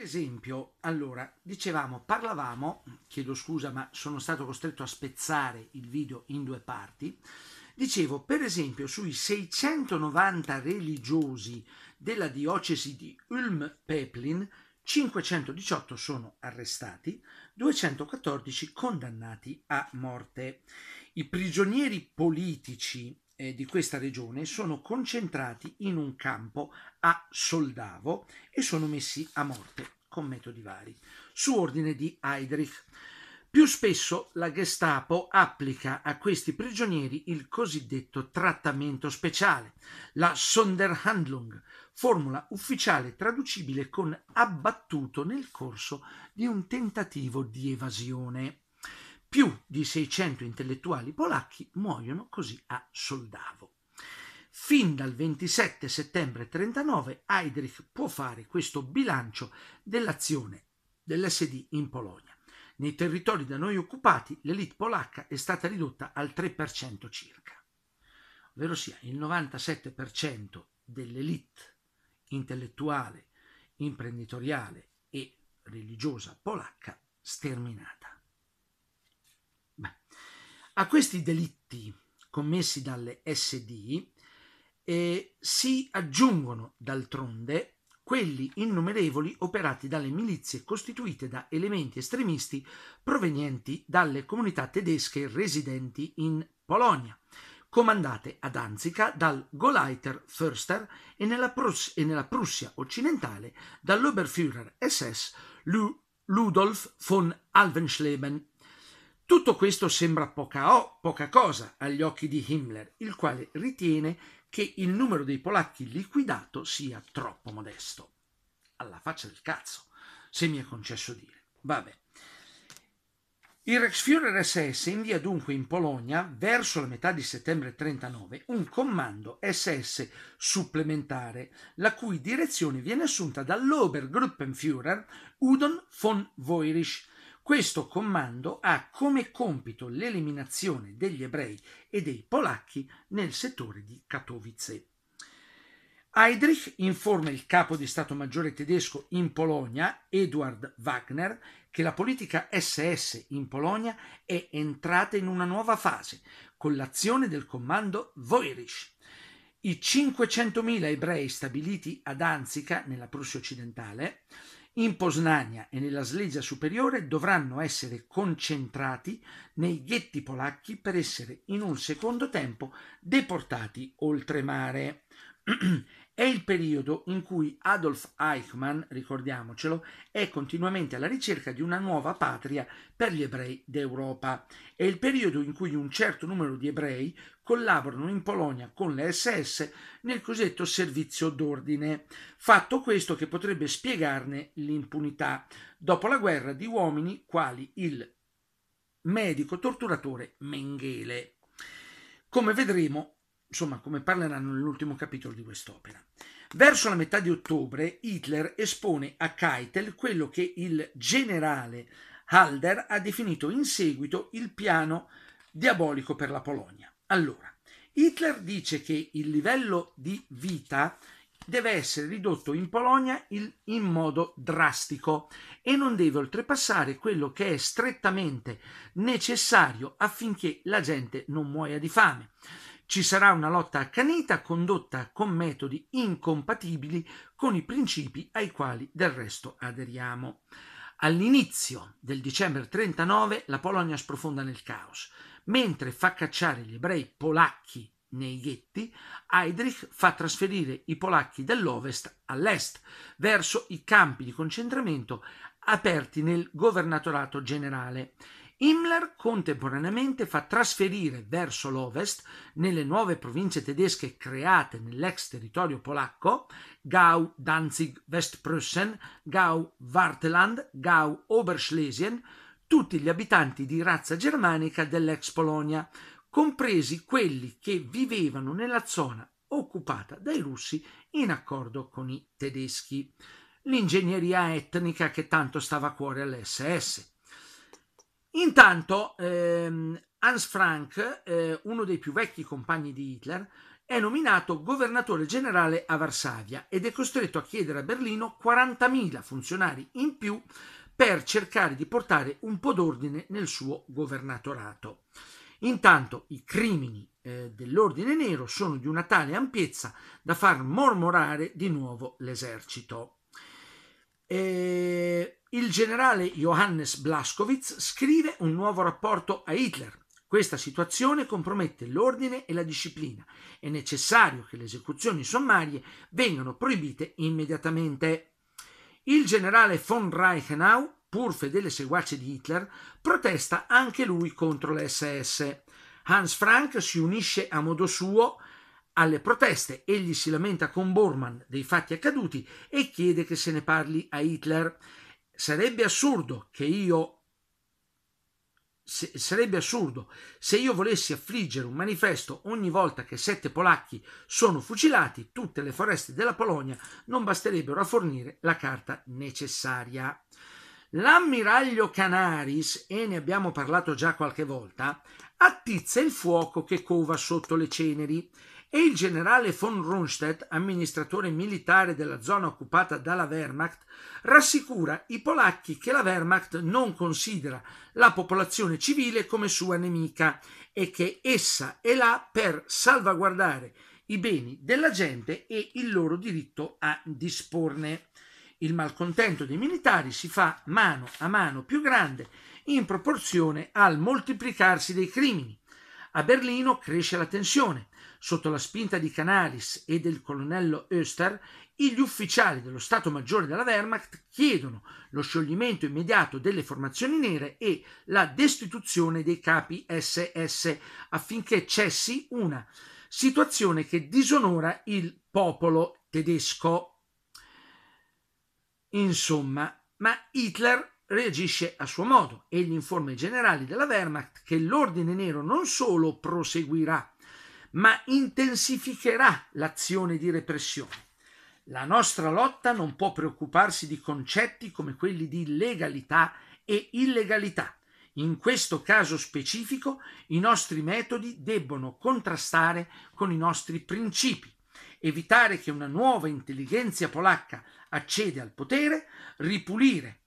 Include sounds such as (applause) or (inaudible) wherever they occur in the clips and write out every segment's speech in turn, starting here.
esempio, allora, dicevamo, parlavamo, chiedo scusa ma sono stato costretto a spezzare il video in due parti, dicevo per esempio sui 690 religiosi della diocesi di Ulm-Peplin, 518 sono arrestati, 214 condannati a morte. I prigionieri politici eh, di questa regione sono concentrati in un campo a Soldavo e sono messi a morte con metodi vari, su ordine di Heydrich. Più spesso la Gestapo applica a questi prigionieri il cosiddetto trattamento speciale, la Sonderhandlung, formula ufficiale traducibile con abbattuto nel corso di un tentativo di evasione. Più di 600 intellettuali polacchi muoiono così a Soldavo. Fin dal 27 settembre 1939 Heydrich può fare questo bilancio dell'azione dell'SD in Polonia. Nei territori da noi occupati l'elite polacca è stata ridotta al 3% circa, ovvero sia il 97% dell'elite intellettuale, imprenditoriale e religiosa polacca sterminata. A questi delitti commessi dalle SD eh, si aggiungono d'altronde quelli innumerevoli operati dalle milizie costituite da elementi estremisti provenienti dalle comunità tedesche residenti in Polonia, comandate a Danzica dal Gauleiter Förster e nella, Prus- e nella Prussia occidentale dall'Oberführer SS Lu- Ludolf von Alvenschleben tutto questo sembra poca, o, poca cosa agli occhi di Himmler, il quale ritiene che il numero dei polacchi liquidato sia troppo modesto. Alla faccia del cazzo, se mi è concesso dire. Vabbè. Il Reichsführer SS invia dunque in Polonia, verso la metà di settembre 39, un comando SS supplementare, la cui direzione viene assunta dall'Obergruppenführer Udon von Voirich, questo comando ha come compito l'eliminazione degli ebrei e dei polacchi nel settore di Katowice. Heydrich informa il capo di Stato Maggiore tedesco in Polonia, Eduard Wagner, che la politica SS in Polonia è entrata in una nuova fase con l'azione del comando Voirich. I 500.000 ebrei stabiliti ad Danzica, nella Prussia occidentale, in Posnania e nella Slesia superiore dovranno essere concentrati nei ghetti polacchi per essere in un secondo tempo deportati oltremare. (clears throat) È il periodo in cui Adolf Eichmann, ricordiamocelo, è continuamente alla ricerca di una nuova patria per gli ebrei d'Europa. È il periodo in cui un certo numero di ebrei collaborano in Polonia con le SS nel cosiddetto servizio d'ordine, fatto questo che potrebbe spiegarne l'impunità dopo la guerra di uomini quali il medico torturatore Mengele. Come vedremo, insomma, come parleranno nell'ultimo capitolo di quest'opera. Verso la metà di ottobre Hitler espone a Keitel quello che il generale Halder ha definito in seguito il piano diabolico per la Polonia. Allora, Hitler dice che il livello di vita deve essere ridotto in Polonia in modo drastico e non deve oltrepassare quello che è strettamente necessario affinché la gente non muoia di fame. Ci sarà una lotta accanita condotta con metodi incompatibili con i principi ai quali del resto aderiamo. All'inizio del dicembre 39 la Polonia sprofonda nel caos. Mentre fa cacciare gli ebrei polacchi nei ghetti, Heydrich fa trasferire i polacchi dall'ovest all'est, verso i campi di concentramento aperti nel governatorato generale. Himmler contemporaneamente fa trasferire verso l'ovest, nelle nuove province tedesche create nell'ex territorio polacco, Gau Danzig Westpreußen, Gau Warteland, Gau Oberschlesien, tutti gli abitanti di razza germanica dell'ex Polonia, compresi quelli che vivevano nella zona occupata dai russi in accordo con i tedeschi. L'ingegneria etnica che tanto stava a cuore all'SS Intanto ehm, Hans Frank, eh, uno dei più vecchi compagni di Hitler, è nominato governatore generale a Varsavia ed è costretto a chiedere a Berlino 40.000 funzionari in più per cercare di portare un po' d'ordine nel suo governatorato. Intanto i crimini eh, dell'ordine nero sono di una tale ampiezza da far mormorare di nuovo l'esercito. Eh, il generale Johannes Blaskowitz scrive un nuovo rapporto a Hitler. Questa situazione compromette l'ordine e la disciplina. È necessario che le esecuzioni sommarie vengano proibite immediatamente. Il generale von Reichenau, pur fedele seguace di Hitler, protesta anche lui contro l'SS. Hans Frank si unisce a modo suo alle proteste egli si lamenta con Bormann dei fatti accaduti e chiede che se ne parli a Hitler. Sarebbe assurdo che io se, sarebbe assurdo se io volessi affliggere un manifesto ogni volta che sette polacchi sono fucilati, tutte le foreste della Polonia non basterebbero a fornire la carta necessaria. L'ammiraglio Canaris, e ne abbiamo parlato già qualche volta, attizza il fuoco che cova sotto le ceneri e il generale von Rundstedt, amministratore militare della zona occupata dalla Wehrmacht, rassicura i polacchi che la Wehrmacht non considera la popolazione civile come sua nemica e che essa è là per salvaguardare i beni della gente e il loro diritto a disporne. Il malcontento dei militari si fa mano a mano più grande in proporzione al moltiplicarsi dei crimini. A Berlino cresce la tensione. Sotto la spinta di Canalis e del colonnello Oester, gli ufficiali dello Stato Maggiore della Wehrmacht chiedono lo scioglimento immediato delle formazioni nere e la destituzione dei capi SS affinché cessi una situazione che disonora il popolo tedesco. Insomma, ma Hitler reagisce a suo modo e gli informa i generali della Wehrmacht che l'ordine nero non solo proseguirà, ma intensificherà l'azione di repressione. La nostra lotta non può preoccuparsi di concetti come quelli di legalità e illegalità. In questo caso specifico i nostri metodi debbono contrastare con i nostri principi, evitare che una nuova intelligenza polacca acceda al potere, ripulire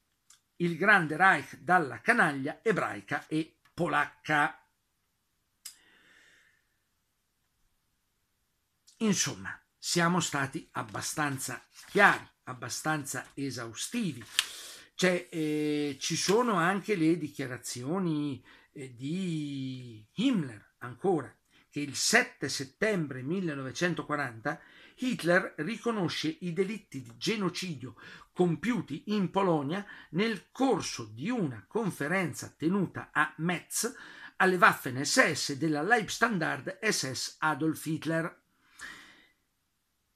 il grande Reich dalla canaglia ebraica e polacca. Insomma, siamo stati abbastanza chiari, abbastanza esaustivi. Cioè, eh, ci sono anche le dichiarazioni eh, di Himmler, ancora, che il 7 settembre 1940 Hitler riconosce i delitti di genocidio compiuti in Polonia nel corso di una conferenza tenuta a Metz alle Waffen-SS della Leibstandard SS Adolf Hitler.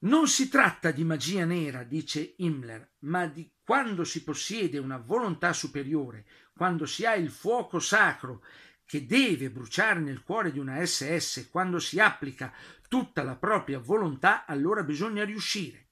Non si tratta di magia nera, dice Himmler, ma di quando si possiede una volontà superiore, quando si ha il fuoco sacro che deve bruciare nel cuore di una SS, quando si applica tutta la propria volontà, allora bisogna riuscire.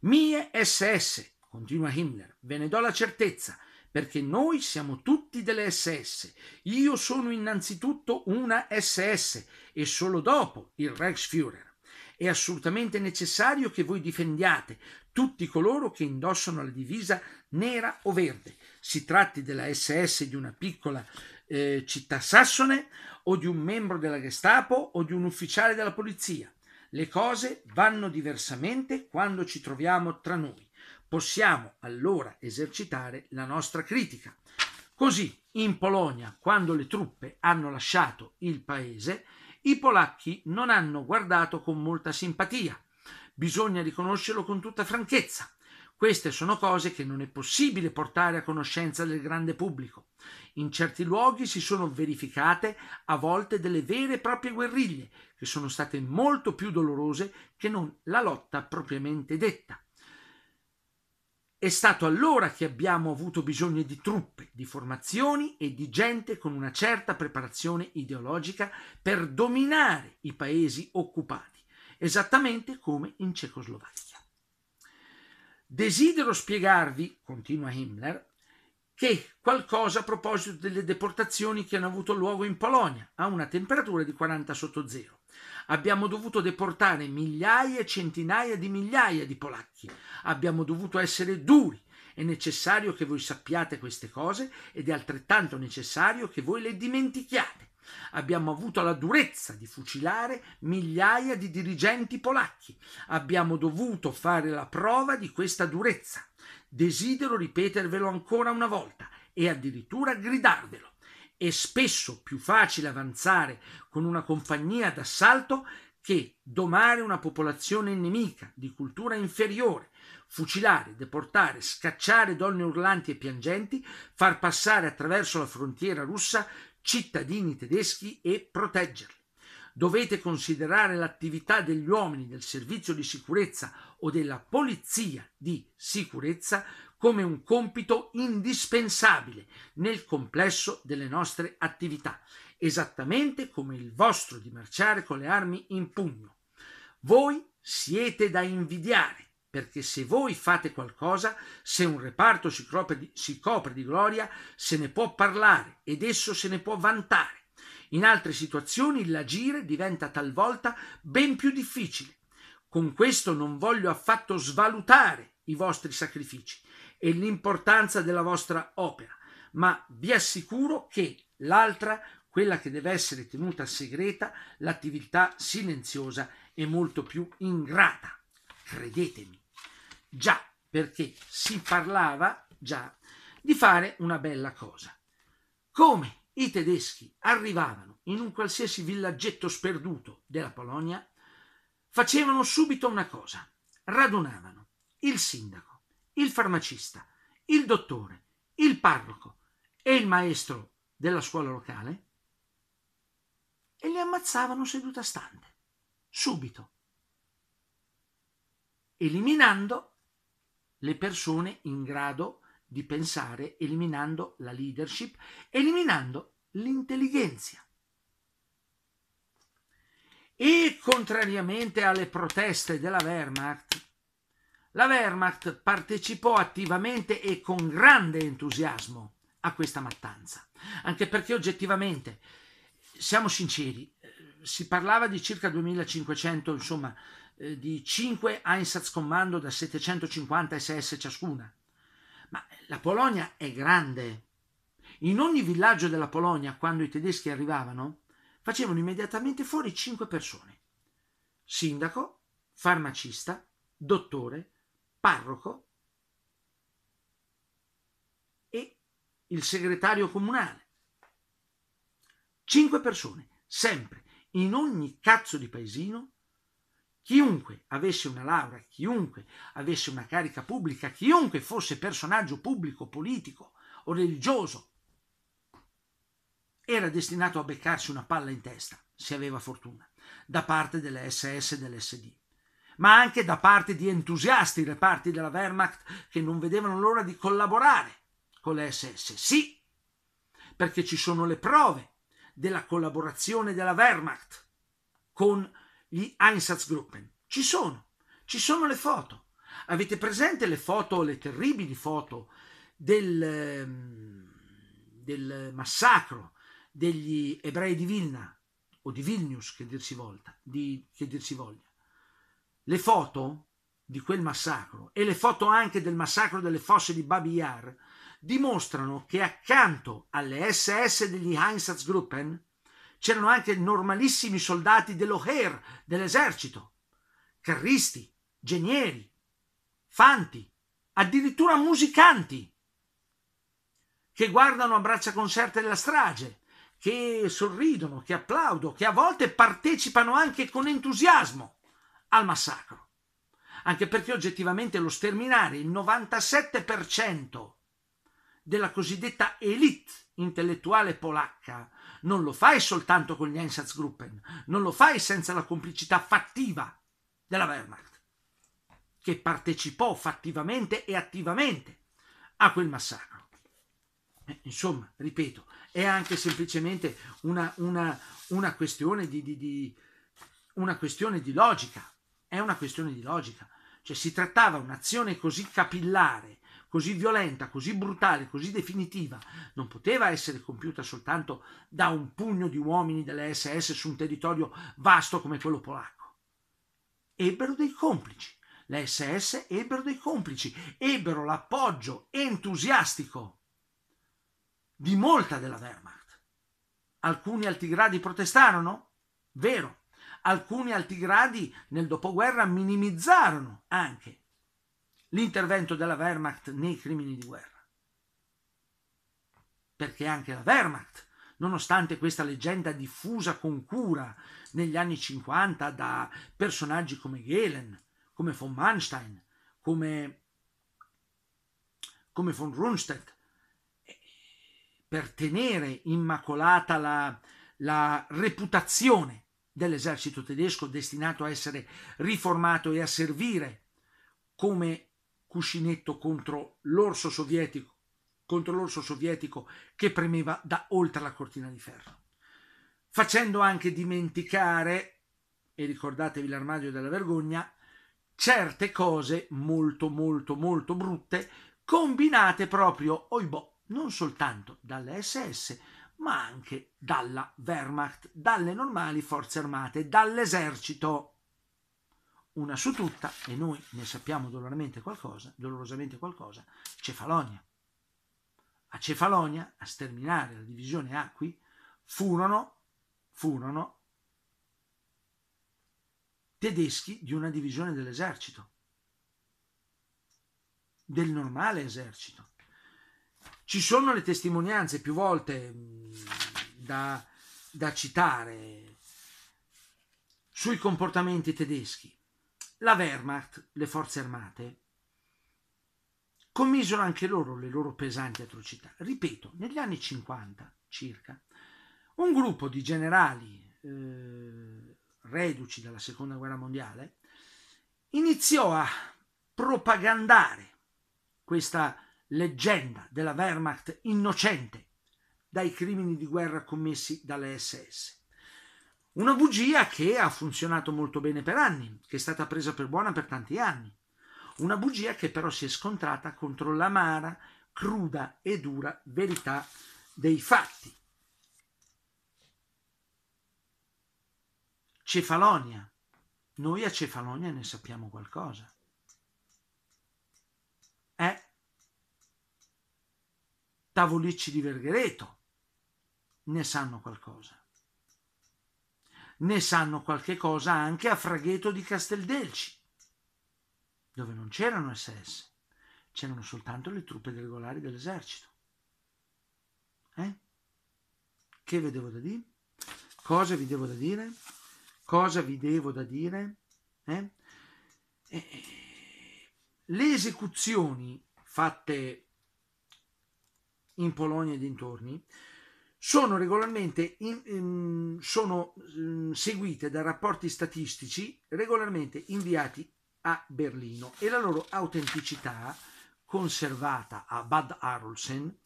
Mie SS, continua Himmler, ve ne do la certezza, perché noi siamo tutti delle SS. Io sono innanzitutto una SS e solo dopo il Reichsführer. È assolutamente necessario che voi difendiate tutti coloro che indossano la divisa nera o verde. Si tratti della SS di una piccola eh, città sassone o di un membro della Gestapo o di un ufficiale della polizia. Le cose vanno diversamente quando ci troviamo tra noi. Possiamo allora esercitare la nostra critica. Così in Polonia, quando le truppe hanno lasciato il paese, i polacchi non hanno guardato con molta simpatia. Bisogna riconoscerlo con tutta franchezza. Queste sono cose che non è possibile portare a conoscenza del grande pubblico. In certi luoghi si sono verificate a volte delle vere e proprie guerriglie, che sono state molto più dolorose che non la lotta propriamente detta. È stato allora che abbiamo avuto bisogno di truppe, di formazioni e di gente con una certa preparazione ideologica per dominare i paesi occupati, esattamente come in Cecoslovacchia. Desidero spiegarvi, continua Himmler, che qualcosa a proposito delle deportazioni che hanno avuto luogo in Polonia a una temperatura di 40 sotto zero Abbiamo dovuto deportare migliaia e centinaia di migliaia di polacchi. Abbiamo dovuto essere duri. È necessario che voi sappiate queste cose ed è altrettanto necessario che voi le dimentichiate. Abbiamo avuto la durezza di fucilare migliaia di dirigenti polacchi. Abbiamo dovuto fare la prova di questa durezza. Desidero ripetervelo ancora una volta e addirittura gridarvelo. È spesso più facile avanzare con una compagnia d'assalto che domare una popolazione nemica di cultura inferiore, fucilare, deportare, scacciare donne urlanti e piangenti, far passare attraverso la frontiera russa cittadini tedeschi e proteggerli. Dovete considerare l'attività degli uomini del servizio di sicurezza o della polizia di sicurezza come un compito indispensabile nel complesso delle nostre attività, esattamente come il vostro di marciare con le armi in pugno. Voi siete da invidiare, perché se voi fate qualcosa, se un reparto si copre, di, si copre di gloria, se ne può parlare ed esso se ne può vantare. In altre situazioni l'agire diventa talvolta ben più difficile. Con questo non voglio affatto svalutare i vostri sacrifici, e l'importanza della vostra opera, ma vi assicuro che l'altra, quella che deve essere tenuta segreta, l'attività silenziosa è molto più ingrata. Credetemi. Già, perché si parlava già di fare una bella cosa. Come i tedeschi arrivavano in un qualsiasi villaggetto sperduto della Polonia, facevano subito una cosa, radunavano il sindaco il farmacista, il dottore, il parroco e il maestro della scuola locale e li ammazzavano seduta stante, subito, eliminando le persone in grado di pensare, eliminando la leadership, eliminando l'intelligenza. E contrariamente alle proteste della Wehrmacht, la Wehrmacht partecipò attivamente e con grande entusiasmo a questa mattanza, anche perché oggettivamente, siamo sinceri, si parlava di circa 2500, insomma, eh, di 5 Einsatzkommando da 750 SS ciascuna. Ma la Polonia è grande. In ogni villaggio della Polonia, quando i tedeschi arrivavano, facevano immediatamente fuori 5 persone. Sindaco, farmacista, dottore, parroco e il segretario comunale. Cinque persone, sempre, in ogni cazzo di paesino, chiunque avesse una laurea, chiunque avesse una carica pubblica, chiunque fosse personaggio pubblico, politico o religioso, era destinato a beccarsi una palla in testa, se aveva fortuna, da parte delle SS e dell'SD ma anche da parte di entusiasti reparti della Wehrmacht che non vedevano l'ora di collaborare con le SS. Sì, perché ci sono le prove della collaborazione della Wehrmacht con gli Einsatzgruppen. Ci sono, ci sono le foto. Avete presente le foto, le terribili foto del, ehm, del massacro degli ebrei di Vilna o di Vilnius, che dir si, che dir si voglia? le foto di quel massacro e le foto anche del massacro delle fosse di Babi Yar dimostrano che accanto alle SS degli Einsatzgruppen c'erano anche normalissimi soldati dello Heer, dell'esercito, carristi, genieri, fanti, addirittura musicanti, che guardano a braccia concerte la strage, che sorridono, che applaudono, che a volte partecipano anche con entusiasmo al massacro, anche perché oggettivamente lo sterminare il 97% della cosiddetta elite intellettuale polacca non lo fai soltanto con gli Einsatzgruppen, non lo fai senza la complicità fattiva della Wehrmacht, che partecipò fattivamente e attivamente a quel massacro. Eh, insomma, ripeto, è anche semplicemente una, una, una, questione, di, di, di, una questione di logica. È una questione di logica. Cioè si trattava di un'azione così capillare, così violenta, così brutale, così definitiva, non poteva essere compiuta soltanto da un pugno di uomini delle SS su un territorio vasto come quello polacco. Ebbero dei complici. Le SS ebbero dei complici, ebbero l'appoggio entusiastico di molta della Wehrmacht. Alcuni altigradi protestarono? Vero alcuni alti gradi nel dopoguerra minimizzarono anche l'intervento della Wehrmacht nei crimini di guerra. Perché anche la Wehrmacht, nonostante questa leggenda diffusa con cura negli anni 50 da personaggi come Gehlen, come von Manstein, come, come von Rundstedt, eh, per tenere immacolata la, la reputazione dell'esercito tedesco destinato a essere riformato e a servire come cuscinetto contro l'orso sovietico, contro l'orso sovietico che premeva da oltre la cortina di ferro. Facendo anche dimenticare, e ricordatevi l'armadio della vergogna, certe cose molto molto molto brutte combinate proprio, oibò, boh, non soltanto dalle SS, ma anche dalla Wehrmacht, dalle normali forze armate, dall'esercito. Una su tutta, e noi ne sappiamo qualcosa, dolorosamente qualcosa, Cefalonia. A Cefalonia, a sterminare la divisione Acqui, furono, furono tedeschi di una divisione dell'esercito, del normale esercito. Ci sono le testimonianze più volte mm, da, da citare sui comportamenti tedeschi. La Wehrmacht, le forze armate, commisero anche loro le loro pesanti atrocità. Ripeto, negli anni 50 circa, un gruppo di generali eh, reduci dalla seconda guerra mondiale iniziò a propagandare questa leggenda della Wehrmacht innocente dai crimini di guerra commessi dalle SS. Una bugia che ha funzionato molto bene per anni, che è stata presa per buona per tanti anni. Una bugia che però si è scontrata contro l'amara, cruda e dura verità dei fatti. Cefalonia. Noi a Cefalonia ne sappiamo qualcosa. Eh? Tavolicci di Verghereto ne sanno qualcosa. Ne sanno qualche cosa anche a Fragheto di Casteldelci, dove non c'erano SS, c'erano soltanto le truppe regolari dell'esercito. Eh? Che vedevo da dire? Cosa vi devo da dire? Cosa vi devo da dire? Eh? Eh, le esecuzioni fatte in Polonia e dintorni, sono regolarmente in, sono, mm, seguite da rapporti statistici regolarmente inviati a Berlino e la loro autenticità conservata a Bad Arolsen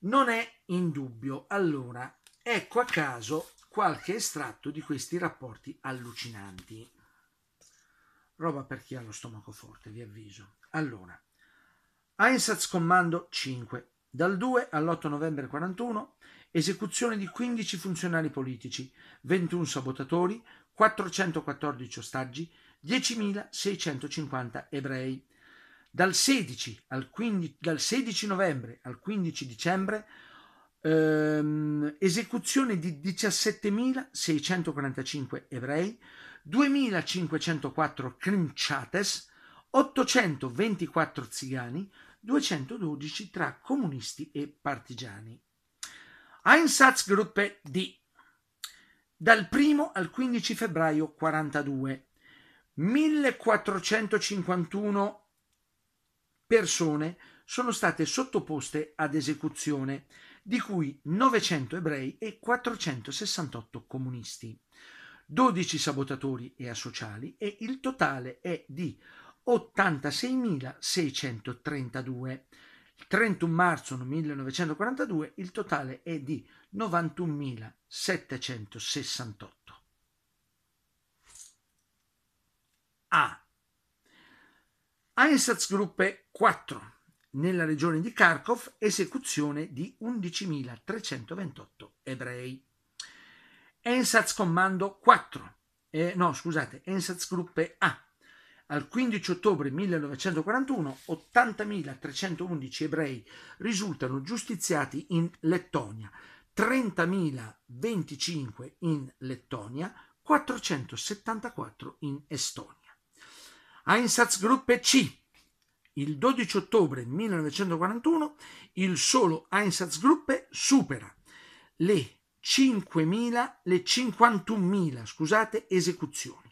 non è in dubbio. Allora, ecco a caso qualche estratto di questi rapporti allucinanti. Roba per chi ha lo stomaco forte, vi avviso. Allora, Einsatzkommando 5, dal 2 all'8 novembre 41 esecuzione di 15 funzionari politici, 21 sabotatori, 414 ostaggi, 10.650 ebrei. Dal 16, 15, dal 16, novembre al 15 dicembre ehm, esecuzione di 17.645 ebrei, 2.504 crinciates, 824 zigani, 212 tra comunisti e partigiani. Einsatzgruppe D. Dal 1 al 15 febbraio 42, 1451 persone sono state sottoposte ad esecuzione, di cui 900 ebrei e 468 comunisti, 12 sabotatori e asociali e il totale è di 86.632. Il 31 marzo 1942 il totale è di 91.768. A. Einsatzgruppe 4. Nella regione di Kharkov esecuzione di 11.328 ebrei. Einsatzkommando 4. Eh, no, scusate, Einsatzgruppe A al 15 ottobre 1941 80.311 ebrei risultano giustiziati in Lettonia, 30.025 in Lettonia, 474 in Estonia. Einsatzgruppe C. Il 12 ottobre 1941 il solo Einsatzgruppe supera le 5.000, le 51.000, scusate, esecuzioni.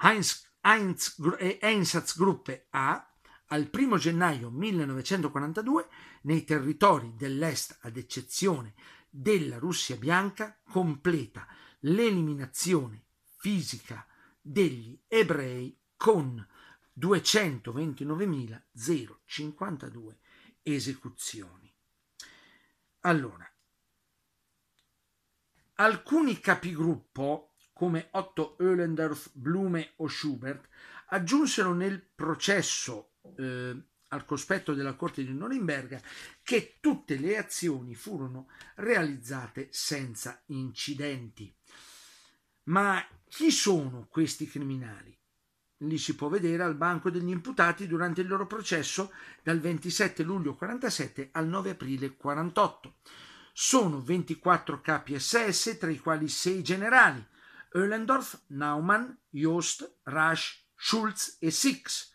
Heinz eh, Einsatzgruppe A al 1 gennaio 1942 nei territori dell'Est, ad eccezione della Russia bianca, completa l'eliminazione fisica degli ebrei con 229.052 esecuzioni. Allora, alcuni capigruppo come Otto Oehlendorf, Blume o Schubert, aggiunsero nel processo eh, al cospetto della corte di Norimberga che tutte le azioni furono realizzate senza incidenti. Ma chi sono questi criminali? Li si può vedere al banco degli imputati durante il loro processo dal 27 luglio 47 al 9 aprile 48. Sono 24 capi SS, tra i quali 6 generali, Ohlendorf, Naumann, Joost, Rasch, Schulz e Six,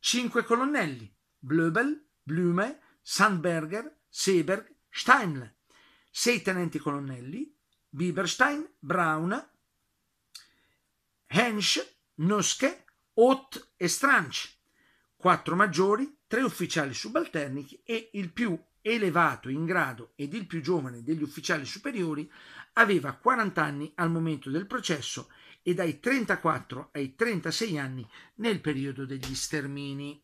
cinque colonnelli, Blöbel, Blume, Sandberger, Seberg, Steinle, sei tenenti colonnelli, Bieberstein, Braun, Hensch, Noske, Ott e Stranch, quattro maggiori, tre ufficiali subalternici e il più elevato in grado ed il più giovane degli ufficiali superiori, aveva 40 anni al momento del processo e dai 34 ai 36 anni nel periodo degli stermini.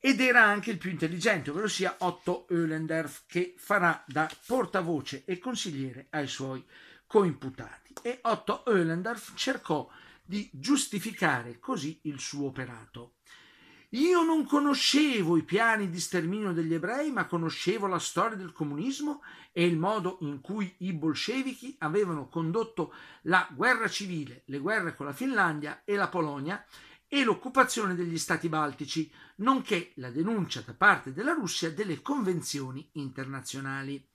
Ed era anche il più intelligente, ovvero sia Otto Oehlendorf, che farà da portavoce e consigliere ai suoi coimputati. E Otto Oehlendorf cercò di giustificare così il suo operato. Io non conoscevo i piani di sterminio degli ebrei, ma conoscevo la storia del comunismo e il modo in cui i bolscevichi avevano condotto la guerra civile, le guerre con la Finlandia e la Polonia e l'occupazione degli stati baltici, nonché la denuncia da parte della Russia delle convenzioni internazionali.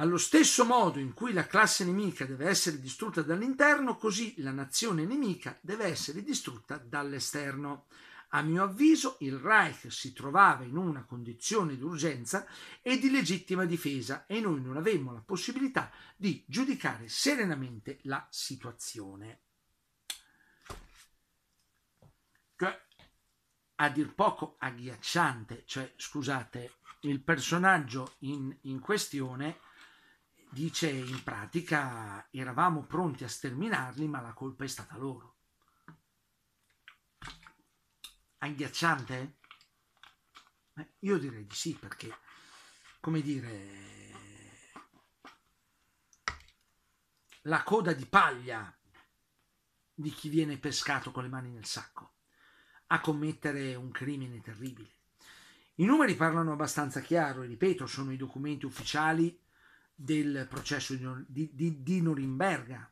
Allo stesso modo in cui la classe nemica deve essere distrutta dall'interno, così la nazione nemica deve essere distrutta dall'esterno. A mio avviso il Reich si trovava in una condizione d'urgenza e di legittima difesa e noi non avemmo la possibilità di giudicare serenamente la situazione. Che, cioè, a dir poco agghiacciante, cioè scusate, il personaggio in, in questione dice in pratica eravamo pronti a sterminarli ma la colpa è stata loro. agghiacciante? Eh, io direi di sì, perché, come dire, la coda di paglia di chi viene pescato con le mani nel sacco a commettere un crimine terribile. I numeri parlano abbastanza chiaro, e ripeto, sono i documenti ufficiali del processo di, di, di Norimberga,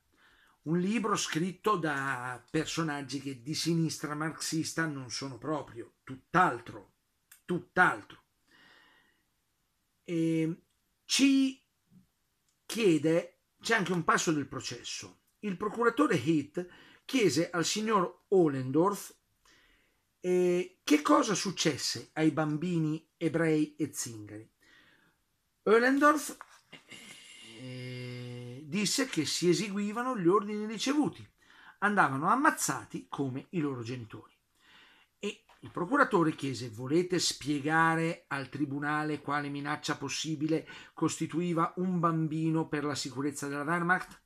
un libro scritto da personaggi che di sinistra marxista non sono proprio, tutt'altro, tutt'altro. Ehm, ci chiede, c'è anche un passo del processo, il procuratore Heath chiese al signor Ohlendorf eh, che cosa successe ai bambini ebrei e zingari. Ohlendorf eh, disse che si eseguivano gli ordini ricevuti, andavano ammazzati come i loro genitori. E il procuratore chiese: Volete spiegare al tribunale quale minaccia possibile costituiva un bambino per la sicurezza della Wehrmacht?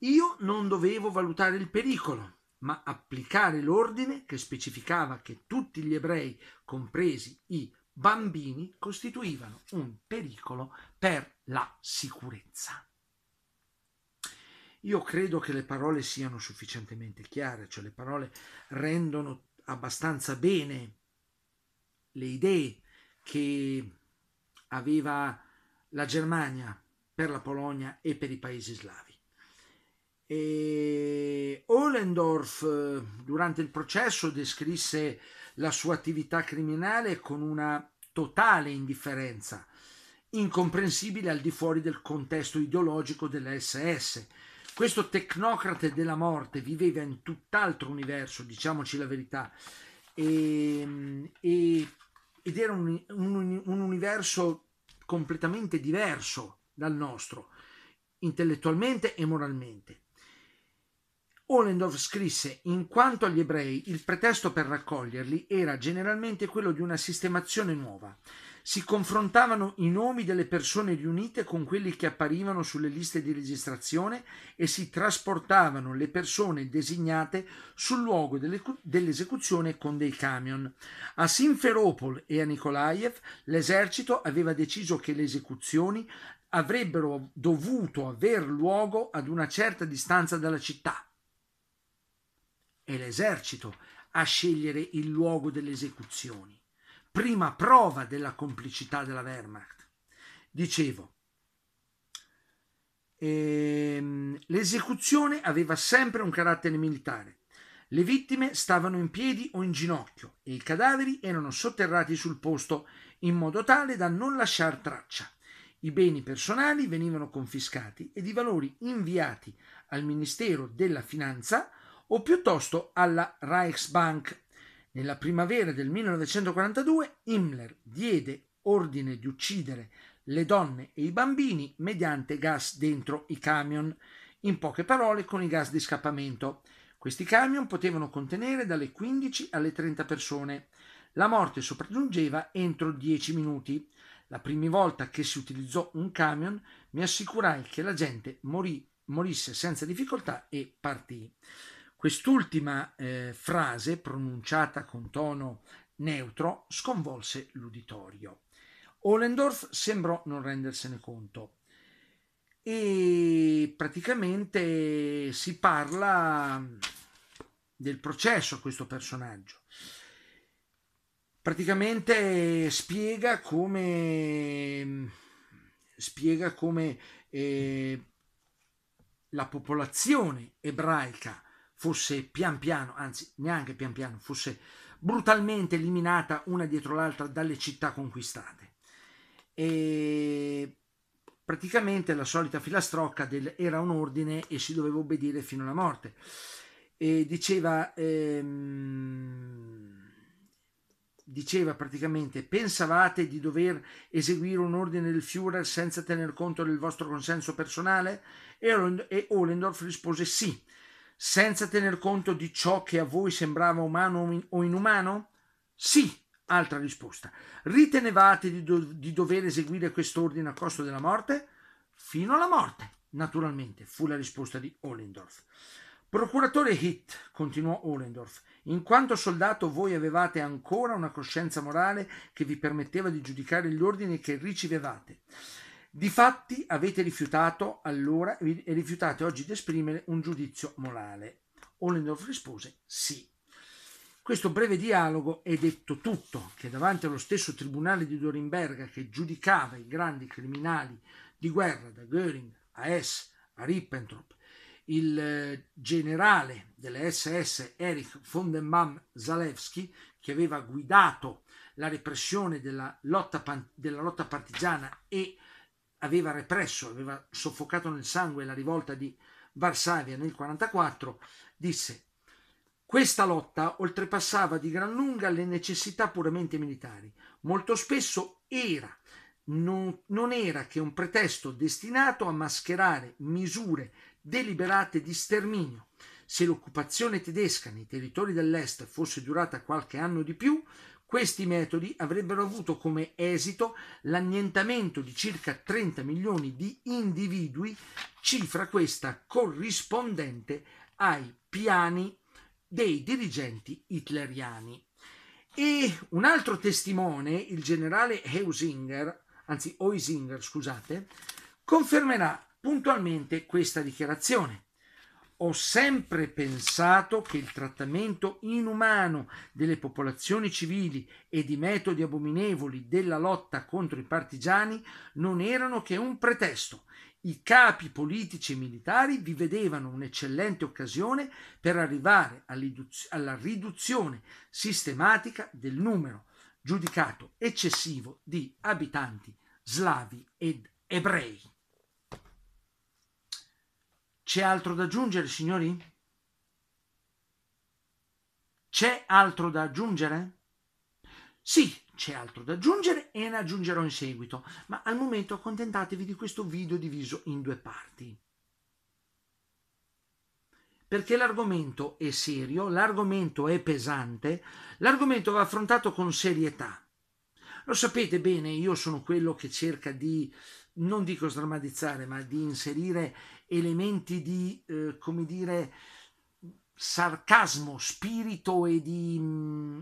Io non dovevo valutare il pericolo, ma applicare l'ordine che specificava che tutti gli ebrei, compresi i bambini, costituivano un pericolo per la sicurezza. Io credo che le parole siano sufficientemente chiare, cioè le parole rendono abbastanza bene le idee che aveva la Germania per la Polonia e per i paesi slavi. E Ohlendorf eh, durante il processo descrisse la sua attività criminale con una totale indifferenza, incomprensibile al di fuori del contesto ideologico dell'SS. Questo tecnocrate della morte viveva in tutt'altro universo, diciamoci la verità, e, ehm, e, ed era un, un, un universo completamente diverso dal nostro, intellettualmente e moralmente. Ollendorf scrisse: In quanto agli ebrei, il pretesto per raccoglierli era generalmente quello di una sistemazione nuova si confrontavano i nomi delle persone riunite con quelli che apparivano sulle liste di registrazione e si trasportavano le persone designate sul luogo dell'esecuzione con dei camion. A Simferopol e a Nikolaev l'esercito aveva deciso che le esecuzioni avrebbero dovuto aver luogo ad una certa distanza dalla città. E l'esercito a scegliere il luogo delle esecuzioni prima prova della complicità della Wehrmacht. Dicevo, ehm, l'esecuzione aveva sempre un carattere militare. Le vittime stavano in piedi o in ginocchio e i cadaveri erano sotterrati sul posto in modo tale da non lasciar traccia. I beni personali venivano confiscati ed i valori inviati al Ministero della Finanza o piuttosto alla Reichsbank nella primavera del 1942 Himmler diede ordine di uccidere le donne e i bambini mediante gas dentro i camion, in poche parole con i gas di scappamento. Questi camion potevano contenere dalle 15 alle 30 persone. La morte sopraggiungeva entro 10 minuti. La prima volta che si utilizzò un camion mi assicurai che la gente morì, morisse senza difficoltà e partì. Quest'ultima eh, frase, pronunciata con tono neutro, sconvolse l'uditorio. Ohlendorf sembrò non rendersene conto e praticamente si parla mm, del processo a questo personaggio. Praticamente spiega come, mm, spiega come eh, la popolazione ebraica fosse pian piano, anzi neanche pian piano, fosse brutalmente eliminata una dietro l'altra dalle città conquistate. E praticamente la solita filastrocca del era un ordine e si doveva obbedire fino alla morte. E diceva, ehm, diceva praticamente, pensavate di dover eseguire un ordine del Führer senza tener conto del vostro consenso personale? E Ohlendorf rispose sì senza tener conto di ciò che a voi sembrava umano o inumano? Sì, altra risposta. Ritenevate di, do- di dover eseguire quest'ordine a costo della morte? Fino alla morte, naturalmente, fu la risposta di Ollendorf. Procuratore Hitt, continuò Ollendorf, in quanto soldato voi avevate ancora una coscienza morale che vi permetteva di giudicare gli ordini che ricevevate. Difatti avete rifiutato allora e rifiutate oggi di esprimere un giudizio morale. Ollendorf rispose sì. Questo breve dialogo è detto tutto, che davanti allo stesso tribunale di Dorimberga che giudicava i grandi criminali di guerra da Göring a Hess a Rippentrop, il eh, generale delle SS Erich von den Baum Zalewski, che aveva guidato la repressione della lotta, della lotta partigiana e aveva represso, aveva soffocato nel sangue la rivolta di Varsavia nel 1944, disse questa lotta oltrepassava di gran lunga le necessità puramente militari. Molto spesso era, non, non era che un pretesto destinato a mascherare misure deliberate di sterminio. Se l'occupazione tedesca nei territori dell'est fosse durata qualche anno di più, questi metodi avrebbero avuto come esito l'annientamento di circa 30 milioni di individui, cifra questa corrispondente ai piani dei dirigenti hitleriani. E un altro testimone, il generale Heusinger, anzi Oisinger, scusate, confermerà puntualmente questa dichiarazione. Ho sempre pensato che il trattamento inumano delle popolazioni civili ed i metodi abominevoli della lotta contro i partigiani non erano che un pretesto. I capi politici e militari vi vedevano un'eccellente occasione per arrivare alla riduzione sistematica del numero giudicato eccessivo di abitanti slavi ed ebrei. C'è altro da aggiungere, signori? C'è altro da aggiungere? Sì, c'è altro da aggiungere e ne aggiungerò in seguito, ma al momento accontentatevi di questo video diviso in due parti. Perché l'argomento è serio, l'argomento è pesante, l'argomento va affrontato con serietà. Lo sapete bene, io sono quello che cerca di, non dico sdrammatizzare, ma di inserire elementi di, eh, come dire, sarcasmo, spirito e di, mh, mm,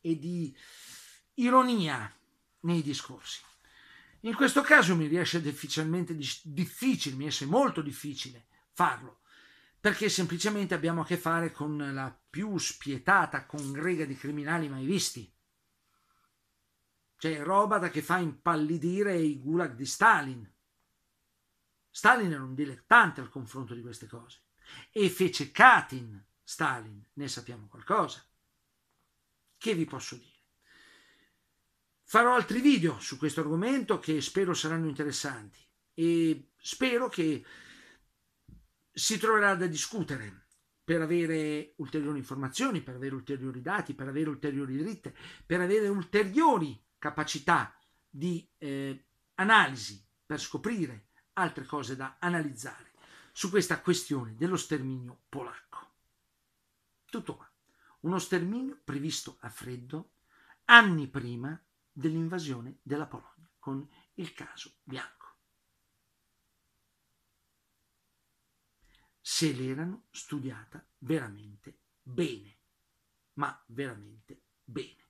e di ironia nei discorsi. In questo caso mi riesce difficilmente difficile, mi riesce molto difficile farlo, perché semplicemente abbiamo a che fare con la più spietata congrega di criminali mai visti. Cioè roba da che fa impallidire i gulag di Stalin. Stalin era un dilettante al confronto di queste cose e fece Katin Stalin, ne sappiamo qualcosa. Che vi posso dire? Farò altri video su questo argomento che spero saranno interessanti e spero che si troverà da discutere per avere ulteriori informazioni, per avere ulteriori dati, per avere ulteriori dritte, per avere ulteriori capacità di eh, analisi, per scoprire altre cose da analizzare su questa questione dello sterminio polacco. Tutto qua. Uno sterminio previsto a freddo anni prima dell'invasione della Polonia con il caso bianco. Se l'erano studiata veramente bene, ma veramente bene.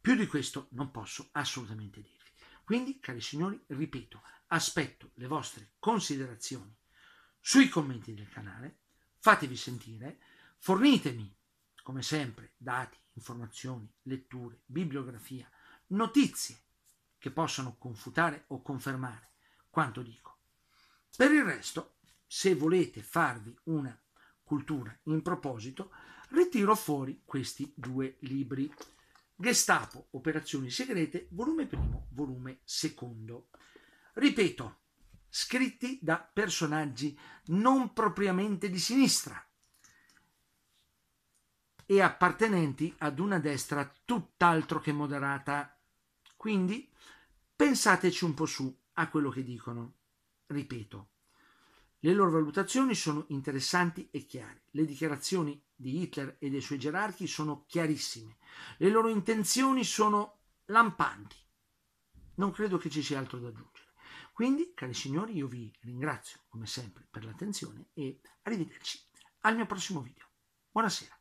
Più di questo non posso assolutamente dire. Quindi, cari signori, ripeto, aspetto le vostre considerazioni sui commenti del canale, fatevi sentire, fornitemi, come sempre, dati, informazioni, letture, bibliografia, notizie che possano confutare o confermare quanto dico. Per il resto, se volete farvi una cultura in proposito, ritiro fuori questi due libri. Gestapo, operazioni segrete, volume primo, volume secondo. Ripeto, scritti da personaggi non propriamente di sinistra e appartenenti ad una destra tutt'altro che moderata. Quindi pensateci un po' su a quello che dicono. Ripeto, le loro valutazioni sono interessanti e chiare. Le dichiarazioni di Hitler e dei suoi gerarchi sono chiarissime. Le loro intenzioni sono lampanti. Non credo che ci sia altro da aggiungere. Quindi, cari signori, io vi ringrazio come sempre per l'attenzione e arrivederci al mio prossimo video. Buonasera.